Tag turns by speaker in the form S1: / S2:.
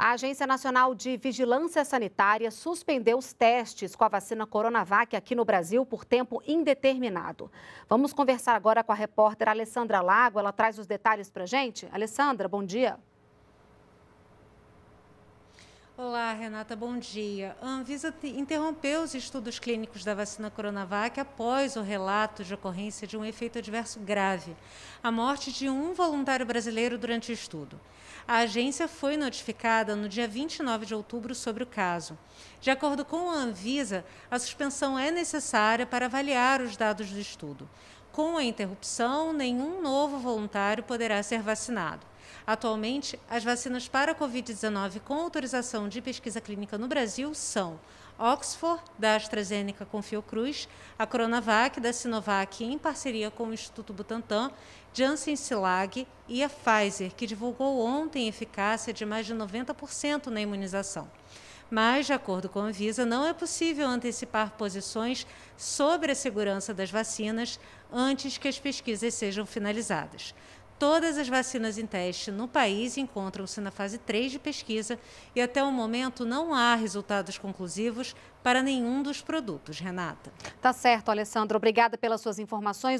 S1: A Agência Nacional de Vigilância Sanitária suspendeu os testes com a vacina Coronavac aqui no Brasil por tempo indeterminado. Vamos conversar agora com a repórter Alessandra Lago. Ela traz os detalhes para gente. Alessandra, bom dia.
S2: Olá, Renata, bom dia. A Anvisa interrompeu os estudos clínicos da vacina Coronavac após o relato de ocorrência de um efeito adverso grave, a morte de um voluntário brasileiro durante o estudo. A agência foi notificada no dia 29 de outubro sobre o caso. De acordo com a Anvisa, a suspensão é necessária para avaliar os dados do estudo. Com a interrupção, nenhum novo voluntário poderá ser vacinado. Atualmente, as vacinas para a Covid-19 com autorização de pesquisa clínica no Brasil são Oxford, da AstraZeneca com Fiocruz, a Coronavac, da Sinovac, em parceria com o Instituto Butantan, Janssen Silag e a Pfizer, que divulgou ontem eficácia de mais de 90% na imunização. Mas, de acordo com a Anvisa, não é possível antecipar posições sobre a segurança das vacinas antes que as pesquisas sejam finalizadas. Todas as vacinas em teste no país encontram-se na fase 3 de pesquisa e até o momento não há resultados conclusivos para nenhum dos produtos, Renata.
S1: Tá certo, Alessandro. Obrigada pelas suas informações.